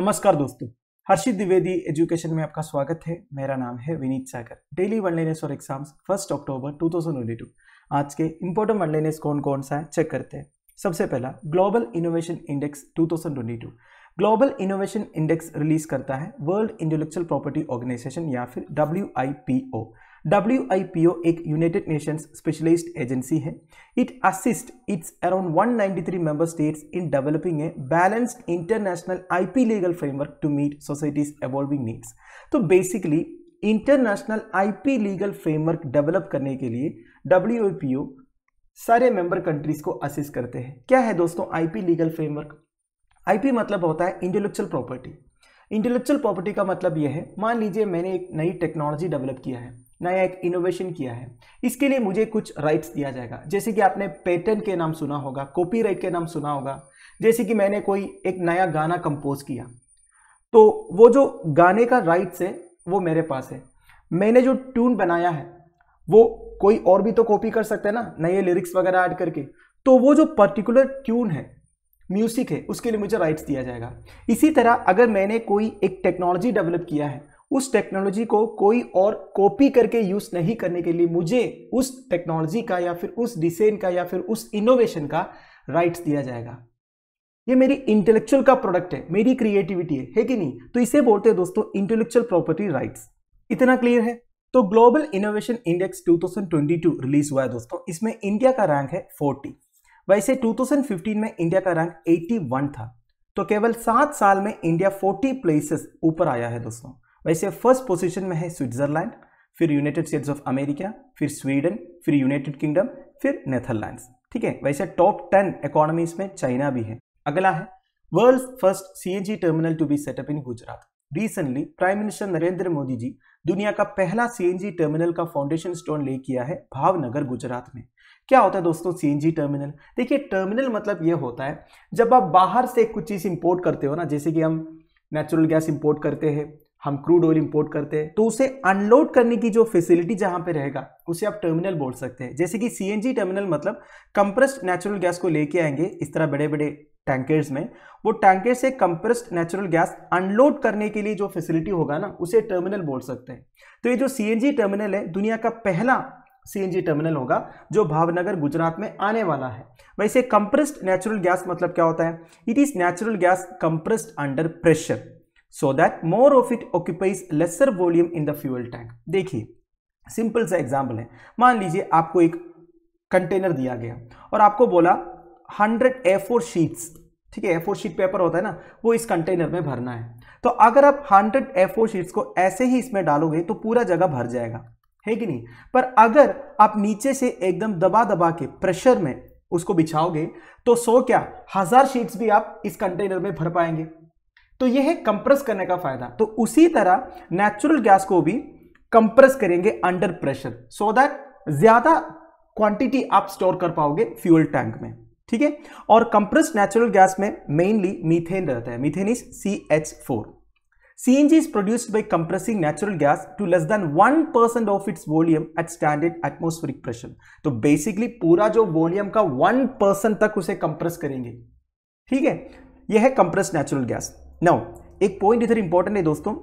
नमस्कार दोस्तों हर्षित द्विवेदी एजुकेशन में आपका स्वागत है मेरा नाम है विनीत सागर डेली वनलेनेस और एग्जाम्स फर्स्ट अक्टूबर 2022 आज के इंपॉर्टेंट वनलेनेस कौन कौन सा है चेक करते हैं सबसे पहला global innovation index 2022 global innovation index release करता है वर्ल्ड इंटेलेक्चुअल प्रॉपर्टी ऑर्गेनाइजेशन या फिर डब्ल्यू डब्ल्यू एक यूनाइटेड नेशंस स्पेशलाइज्ड एजेंसी है it assist its around 193 member states in developing a balanced international IP legal framework to meet societies evolving needs तो basically international IP legal framework develop करने के लिए W सारे member countries को assist करते हैं क्या है दोस्तों आईपी लीगल फ्रेमवर्क आईपी मतलब होता है इंटेलेक्चुअल प्रॉपर्टी इंटेलेक्चुअल प्रॉपर्टी का मतलब यह है मान लीजिए मैंने एक नई टेक्नोलॉजी डेवलप किया है नया एक इनोवेशन किया है इसके लिए मुझे कुछ राइट्स दिया जाएगा जैसे कि आपने पेटेंट के नाम सुना होगा कॉपीराइट के नाम सुना होगा जैसे कि मैंने कोई एक नया गाना कंपोज किया तो वो जो गाने का राइट्स है वो मेरे पास है मैंने जो ट्यून बनाया है वो कोई और भी तो कॉपी कर सकता है ना नए लिरिक्स वगैरह ऐड करके तो वो जो पर्टिकुलर ट्यून है म्यूजिक है उसके लिए मुझे राइट्स दिया जाएगा इसी तरह अगर मैंने कोई एक टेक्नोलॉजी डेवलप किया है उस टेक्नोलॉजी को कोई और कॉपी करके यूज नहीं करने के लिए मुझे उस टेक्नोलॉजी का या फिर उस डिजाइन का या फिर उस इनोवेशन का राइट्स दिया जाएगा ये मेरी इंटेलेक्चुअल का प्रोडक्ट है मेरी क्रिएटिविटी है, है कि नहीं तो इसे बोलते हैं दोस्तों इंटेलेक्चुअल प्रॉपर्टी राइट्स इतना क्लियर है तो ग्लोबल इनोवेशन इंडेक्स 2022 रिलीज हुआ है दोस्तों इसमें इंडिया का रैंक है 40 वैसे 2015 में इंडिया का रैंक 81 था तो केवल सात साल में इंडिया 40 प्लेसेस ऊपर आया है दोस्तों वैसे फर्स्ट पोजीशन में है स्विट्जरलैंड फिर यूनाइटेड स्टेट्स ऑफ अमेरिका फिर स्वीडन फिर यूनाइटेड किंगडम फिर नेदरलैंड्स ठीक है वैसे टॉप टेन इकोनॉमीज में चाइना भी है अगला है world first CNG terminal to be set up in Gujarat recently prime minister Narendra Modi ji दुनिया का पहला सीएनजी टर्मिनल का फाउंडेशन स्टोन ले किया है भावनगर गुजरात में क्या होता है दोस्तों सीएनजी टर्मिनल देखिए टर्मिनल मतलब ये होता है जब आप बाहर से कुछ चीज़ इंपोर्ट करते हो ना जैसे कि हम नेचुरल गैस इंपोर्ट करते हैं हम क्रूड ऑयल इंपोर्ट करते हैं तो उसे अनलोड करने की जो फैसिलिटी जहां पे रहेगा उसे आप टर्मिनल बोल सकते हैं जैसे कि सीएनजी टर्मिनल मतलब कंप्रेस्ड नेचुरल गैस को लेके आएंगे इस तरह बड़े बड़े टैंकर्स में वो टैंकर से कंप्रेस्ड नेचुरल गैस अनलोड करने के लिए जो फैसिलिटी होगा ना उसे टर्मिनल बोल सकते हैं तो ये जो सी टर्मिनल है दुनिया का पहला सी टर्मिनल होगा जो भावनगर गुजरात में आने वाला है वैसे कंप्रेस्ड नेचुरल गैस मतलब क्या होता है it is natural gas compressed under pressure so that more of it occupies lesser volume in the fuel tank देखिए सिंपल सा एग्जाम्पल है मान लीजिए आपको एक कंटेनर दिया गया और आपको बोला हंड्रेड ए फोर शीट्स ठीक है ए फोर शीट पेपर होता है ना वो इस कंटेनर में भरना है तो अगर आप हंड्रेड ए फोर शीट्स को ऐसे ही इसमें डालोगे तो पूरा जगह भर जाएगा है कि नहीं पर अगर आप नीचे से एकदम दबा दबा के प्रेशर में उसको बिछाओगे तो सो क्या हजार शीट्स भी आप इस कंटेनर में भर पाएंगे तो यह है कंप्रेस करने का फायदा तो उसी तरह नेचुरल गैस को भी कंप्रेस करेंगे अंडर प्रेशर सो दैट ज्यादा क्वांटिटी आप स्टोर कर पाओगे फ्यूल टैंक में ठीक है और कंप्रेस नेचुरल गैस में मेनली मीथेन रहता है methane is C H four is produced by compressing natural gas to less than one percent of its volume at standard atmospheric pressure तो बेसिकली पूरा जो वॉल्यूम का वन परसेंट तक उसे compress करेंगे ठीक है यह है कंप्रेस नेचुरल गैस नाउ एक पॉइंट इधर इंपॉर्टेंट है दोस्तों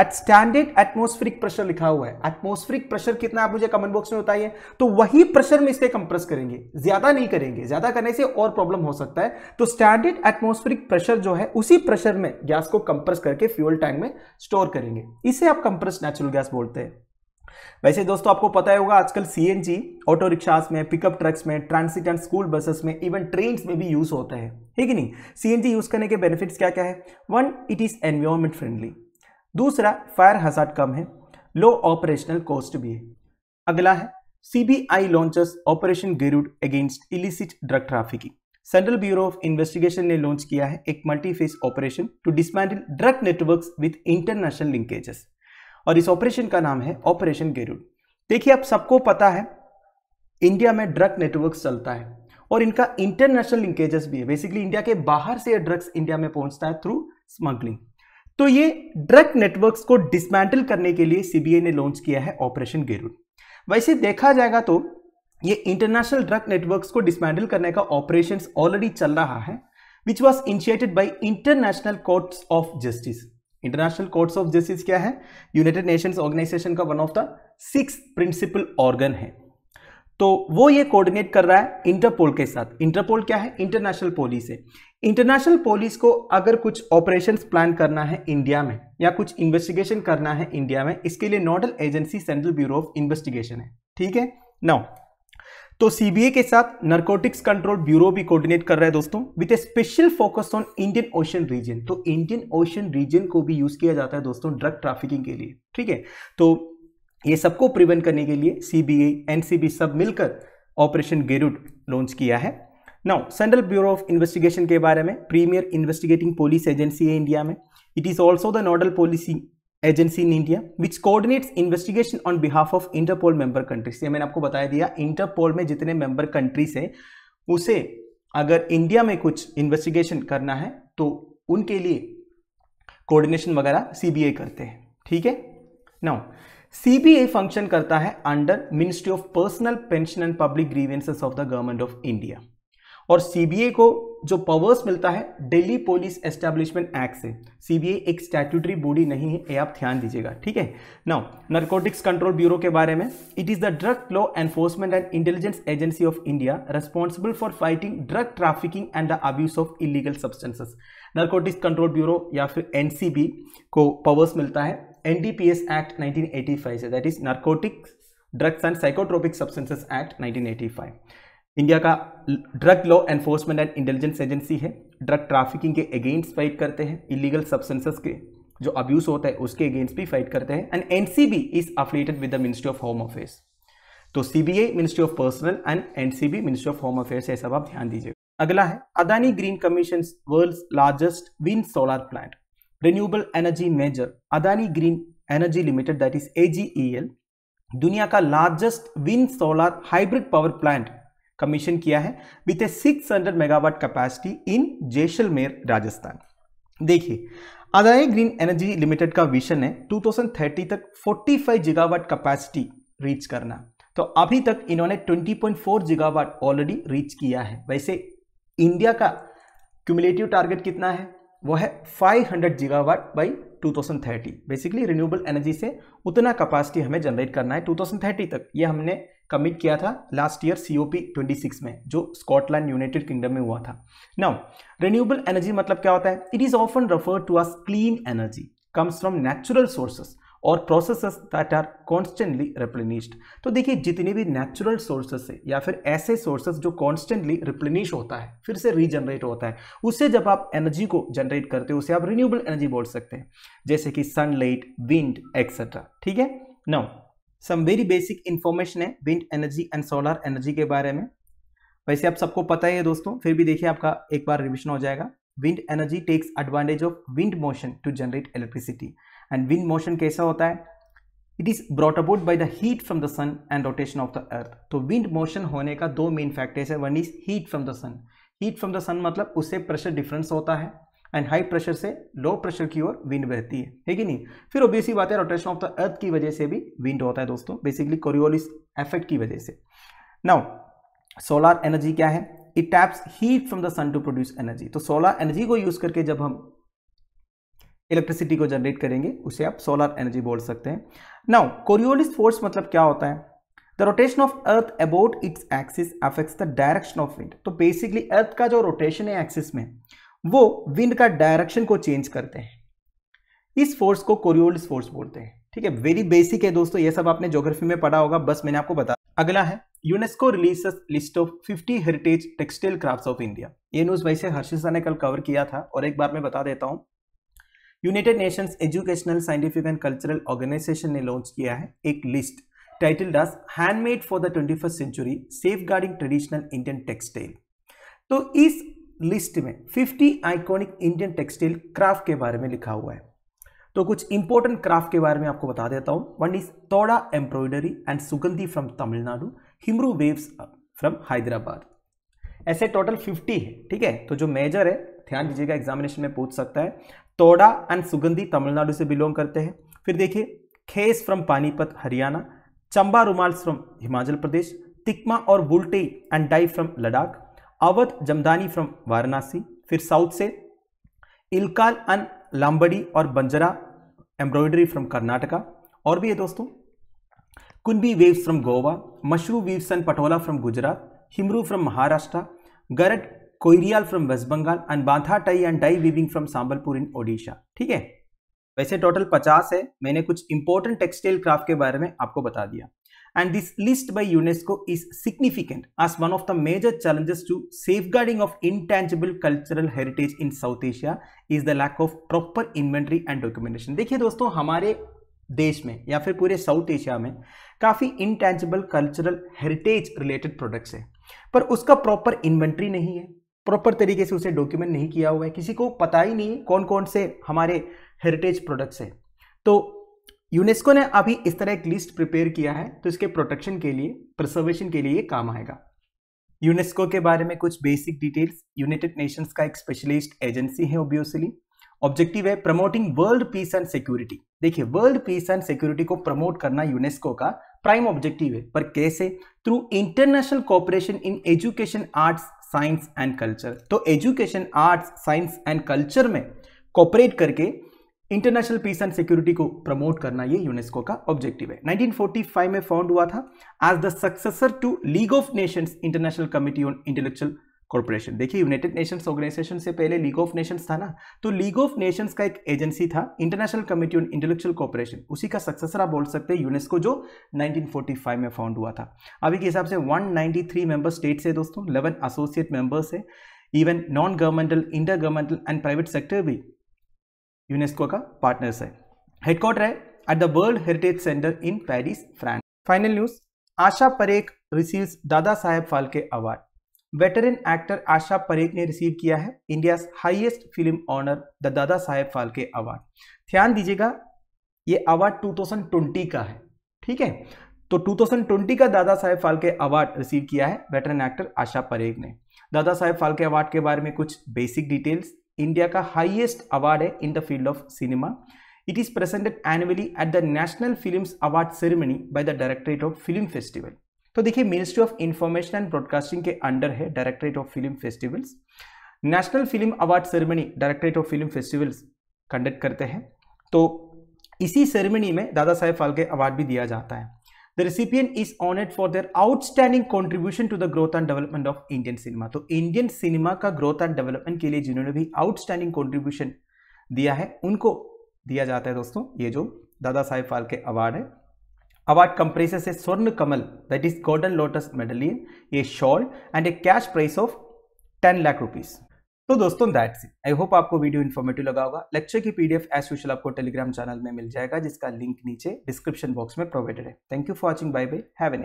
एट स्टैंडर्ड एटमोस्फेरिक प्रेशर लिखा हुआ है एटमोस्फेरिक प्रेशर कितना आप मुझे कमेंट बॉक्स में बताइए तो वही प्रेशर में इसे कंप्रेस करेंगे ज्यादा नहीं करेंगे ज्यादा करने से और प्रॉब्लम हो सकता है तो स्टैंडर्ड एटमोस्फेरिक प्रेशर जो है उसी प्रेशर में गैस को कंप्रेस करके फ्यूल टैंक में स्टोर करेंगे इसे आप कंप्रेस नेचुरल गैस बोलते हैं वैसे दोस्तों आपको पता ही होगा आजकल सीएनजी ऑटो रिक्शास में पिकअप ट्रक्स में ट्रांसिट एंड स्कूल बसेस में इवन ट्रेन में भी यूज़ होता है ठीक है नहीं सीएनजी यूज़ करने के बेनिफिट्स क्या क्या है one it is environment friendly दूसरा फायर हजार्ड कम है लो ऑपरेशनल कॉस्ट भी है अगला है CBI launches operation Garuda against illicit drug trafficking central bureau of investigation ने लॉन्च किया है एक multiphase operation to dismantle drug networks with international linkages और इस ऑपरेशन का नाम है ऑपरेशन गेरुड देखिए आप सबको पता है इंडिया में ड्रग नेटवर्क चलता है और इनका इंटरनेशनल लिंकेजेस भी है बेसिकली इंडिया के बाहर से ड्रग्स इंडिया में पहुंचता है थ्रू स्मगलिंग तो ये ड्रग नेटवर्क्स को डिसमेंटल करने के लिए सीबीआई ने लॉन्च किया है ऑपरेशन गेरुड वैसे देखा जाएगा तो ये इंटरनेशनल ड्रग नेटवर्क्स को डिसमेंटल करने का ऑपरेशन ऑलरेडी चल रहा है which was initiated by international courts of justice international courts of justice क्या है यूनाइटेड नेशंस ऑर्गेनाइजेशन का one of the six principal organ है तो वो ये कोऑर्डिनेट कर रहा है इंटरपोल के साथ इंटरपोल क्या है इंटरनेशनल पोलिस है इंटरनेशनल पोलिस को अगर कुछ ऑपरेशन प्लान करना है इंडिया में या कुछ इन्वेस्टिगेशन करना है इंडिया में इसके लिए nodal agency central bureau of investigation है ठीक है नाउ तो सीबीए के साथ नर्कोटिक्स कंट्रोल ब्यूरो भी कोऑर्डिनेट कर रहा है दोस्तों with a special focus on Indian Ocean region तो इंडियन ओशन रीजन को भी यूज किया जाता है दोस्तों ड्रग ट्राफिकिंग के लिए ठीक है तो ये सबको प्रिवेंट करने के लिए सीबीआई एनसीबी सब मिलकर ऑपरेशन गेरुड लॉन्च किया है now central bureau of investigation के बारे में प्रीमियर इन्वेस्टिगेटिंग पुलिस एजेंसी है इंडिया में it is also the nodal policy agency in India which coordinates investigation on behalf of Interpol member countries ये मैंने आपको बताया दिया इंटरपोल में जितने मेंबर कंट्रीज हैं उसे अगर इंडिया में कुछ इन्वेस्टिगेशन करना है तो उनके लिए कोऑर्डिनेशन वगैरह सीबीआई करते हैं ठीक है नाउ सीबीआई फंक्शन करता है under ministry of personnel pension and public grievances of the government of India और सीबीए को जो पावर्स मिलता है दिल्ली पुलिस एस्टेब्लिशमेंट एक्ट से सीबीए एक स्टैट्यूटरी बॉडी नहीं है ये आप ध्यान दीजिएगा ठीक है नाउ नरकोटिक्स कंट्रोल ब्यूरो के बारे में it is the drug law enforcement and intelligence agency of India responsible for fighting drug trafficking and the abuse of illegal substances narcotics control bureau या फिर एन को पावर्स मिलता है NDPS act nineteen eighty five से that is narcotics drugs and psychotropic substances act nineteen eighty five India का drug law enforcement and intelligence agency है drug trafficking के अगेंस्ट फाइट करते हैं इलीगल सब्सटेंसेस के जो अब्यूज होता है उसके अगेंस्ट भी फाइट करते हैं and NCB is affiliated with the ministry of home affairs तो CBI ministry of personnel and NCB ministry of home affairs ये सब आप ध्यान दीजिए अगला है Adani green commission world largest wind solar plant renewable energy major Adani green energy limited that is AGEL दुनिया का largest wind solar hybrid power plant commission किया है with a six hundred megawatt capacity in Jaisalmer Rajasthan देखिए अदाय ग्रीन एनर्जी लिमिटेड का vision है 2030 तक 45 जिगावाट capacity reach करना तो अभी तक इन्होंने 20.4 जिगावाट ऑलरेडी रीच किया है वैसे इंडिया का क्यूमुलेटिव टारगेट कितना है वो है 500 gigawatt by 2030 basically renewable energy से उतना कैपेसिटी हमें जनरेट करना है 2030 तक ये हमने कमिट किया था last year C O P twenty six में जो स्कॉटलैंड यूनाइटेड किंगडम में हुआ था नाउ रिन्यूएबल एनर्जी मतलब क्या होता है it is often refer to as clean energy comes from natural sources और processes that are constantly replenished तो देखिए जितने भी नेचुरल सोर्सेस है या फिर ऐसे सोर्सेस जो कॉन्स्टेंटली रिप्लेनिश होता है फिर से रीजनरेट होता है उससे जब आप एनर्जी को जनरेट करते हो उसे आप रिन्यूएबल एनर्जी बोल सकते हैं जैसे कि सनलाइट विंड एक्सेट्रा ठीक है now some very basic information है wind energy and solar energy के बारे में वैसे आप सबको पता ही है दोस्तों फिर भी देखिए आपका एक बार रिविजन हो जाएगा wind energy takes advantage of wind motion to generate electricity and wind motion कैसा होता है it is brought about by the heat from the sun and rotation of the earth तो विंड मोशन होने का दो main factors है one is heat from the sun heat from the sun मतलब उससे प्रेशर डिफरेंस होता है and high pressure से लो प्रेशर की ओर विंड बहती है है कि नहीं फिर ओबीसी बात है रोटेशन ऑफ द अर्थ की वजह से भी विंड होता है दोस्तों बेसिकली कोरियोलिस इफेक्ट की वजह से नाउ सोलार एनर्जी क्या है it taps heat from the sun to produce energy तो सोलर एनर्जी को यूज करके जब हम इलेक्ट्रिसिटी को जनरेट करेंगे उसे आप सोलर एनर्जी बोल सकते हैं नाउ कोरियोलिस फोर्स मतलब क्या होता है the rotation of earth about its axis affects the direction of wind तो बेसिकली अर्थ का जो रोटेशन है एक्सिस में वो विंड का डायरेक्शन को चेंज करते हैं इस फोर्स को कोरियोल्स फोर्स बोलते हैं ठीक है वेरी बेसिक है दोस्तों ये सब आपने ज्योग्राफी में पढ़ा होगा बस मैंने आपको बता अगला है UNESCO release list of 50 heritage textile crafts of India ये न्यूज वैसे हर्षिशा ने कल कवर किया था और एक बार मैं बता देता हूँ United Nations Educational Scientific and Cultural Organization ने लॉन्च किया है एक list title does handmade for the twenty century safeguarding traditional Indian textile तो इस लिस्ट में 50 आइकॉनिक इंडियन टेक्सटाइल क्राफ्ट के बारे में लिखा हुआ है तो कुछ इंपॉर्टेंट क्राफ्ट के बारे में आपको बता देता हूँ one is Toda embroidery and Sugandhi from Tamil Nadu Himroo weaves from Hyderabad ऐसे टोटल 50 है ठीक है तो जो मेजर है ध्यान दीजिएगा एग्जामिनेशन में पूछ सकता है तोड़ा एंड सुगंधी तमिलनाडु से बिलोंग करते हैं फिर देखिए खेस फ्रॉम पानीपत हरियाणा चंबा रुमाल्स फ्रॉम हिमाचल प्रदेश तिकमा और बुलटे and dye from Ladakh Awadh Jamdani from Varanasi फिर साउथ से इलकाल अन लाम्बड़ी और बंजरा एम्ब्रॉयडरी फ्रॉम कर्नाटका और भी है दोस्तों Kunbi weaves from Goa Mashru weaves and Patola from Gujarat Himroo from Maharashtra Garad Koirial from West Bengal and Bandha tie and dye weaving from Sambalpur in Odisha ठीक है वैसे टोटल पचास है मैंने कुछ इंपॉर्टेंट टेक्सटाइल क्राफ्ट के बारे में आपको बता दिया and this list by UNESCO is significant as one of the major challenges to safeguarding of intangible cultural heritage in South Asia is the lack of proper inventory and documentation. देखिए दोस्तों हमारे देश में या फिर पूरे साउथ एशिया में काफ़ी intangible cultural heritage related products है पर उसका प्रॉपर इन्वेंट्री नहीं है प्रॉपर तरीके से उसे डॉक्यूमेंट नहीं किया हुआ है किसी को पता ही नहीं कौन कौन से हमारे हेरिटेज प्रोडक्ट्स हैं तो यूनेस्को ने अभी इस तरह एक लिस्ट प्रिपेयर किया है तो इसके प्रोटेक्शन के लिए प्रिजर्वेशन के लिए ये काम आएगा यूनेस्को के बारे में कुछ बेसिक डिटेल्स यूनाइटेड नेशंस का एक स्पेशलिस्ट एजेंसी है ओबियोसली ऑब्जेक्टिव है promoting world peace and security देखिए वर्ल्ड पीस एंड सिक्योरिटी को प्रमोट करना यूनेस्को का प्राइम ऑब्जेक्टिव है पर कैसे through international cooperation in education arts science and culture तो education arts science and culture में कॉपरेट करके इंटरनेशनल पीस एंड सिक्योरिटी को प्रमोट करना ये यूनेस्को का ऑब्जेक्टिव है 1945 में फाउंड हुआ था as the successor to League of Nations International Committee on Intellectual Corporation देखिए यूनाइटेड नेशंस ऑर्गेनाइजेशन से पहले लीग ऑफ नेशंस था ना तो लीग ऑफ नेशंस का एक एजेंसी था International Committee on Intellectual Corporation उसी का सक्सेसर आप बोल सकते हैं यूनेस्को जो 1945 में फाउंड हुआ था अभी के हिसाब से 193 मेंबर स्टेट्स है दोस्तों 11 एसोसिएट मेंबर्स है even non governmental inter governmental and private sector भी यूनेस्को का पार्टनर्स है हेडक्वार्टर है at the World Heritage Centre in Paris France final news Asha Parekh receive Dada Saheb Phalke award veteran actor Asha Parekh ने रिसीव किया है India highest film honour the Dada Saheb Phalke award ध्यान दीजिएगा ये अवार्ड 2020 का है ठीक है तो 2020 का दादा साहेब फालके अवार्ड रिसीव किया है वेटरन एक्टर आशा परेख ने दादा साहेब फालके अवार्ड के बारे में कुछ बेसिक डिटेल्स इंडिया का हाईएस्ट अवार्ड है in the field of cinema it is presented annually at the National Film Award ceremony by the Directorate of Film Festival तो देखिए Ministry of Information and Broadcasting के under है Directorate of Film Festivals National Film Award ceremony Directorate of Film Festivals conduct करते हैं तो इसी ceremony में दादा साहेब फाल्के अवार्ड भी दिया जाता है The recipient is honored for their outstanding contribution to the growth and development of Indian cinema. तो इंडियन सिनेमा का ग्रोथ एंड डेवलपमेंट के लिए जिन्होंने भी आउटस्टैंडिंग कॉन्ट्रीब्यूशन दिया है उनको दिया जाता है दोस्तों ये जो दादा साहेब फालके अवार्ड है अवार्ड कंप्रेस से Swarna Kamal that is golden lotus medallion a shawl and a cash prize of ten lakh rupees तो दोस्तों दैट्स इट आई होप आपको वीडियो इन्फॉर्मेटिव लगा होगा लेक्चर की पीडीएफ एज यूशल आपको टेलीग्राम चैनल में मिल जाएगा जिसका लिंक नीचे डिस्क्रिप्शन बॉक्स में प्रोवाइडेड है thank you for watching bye bye have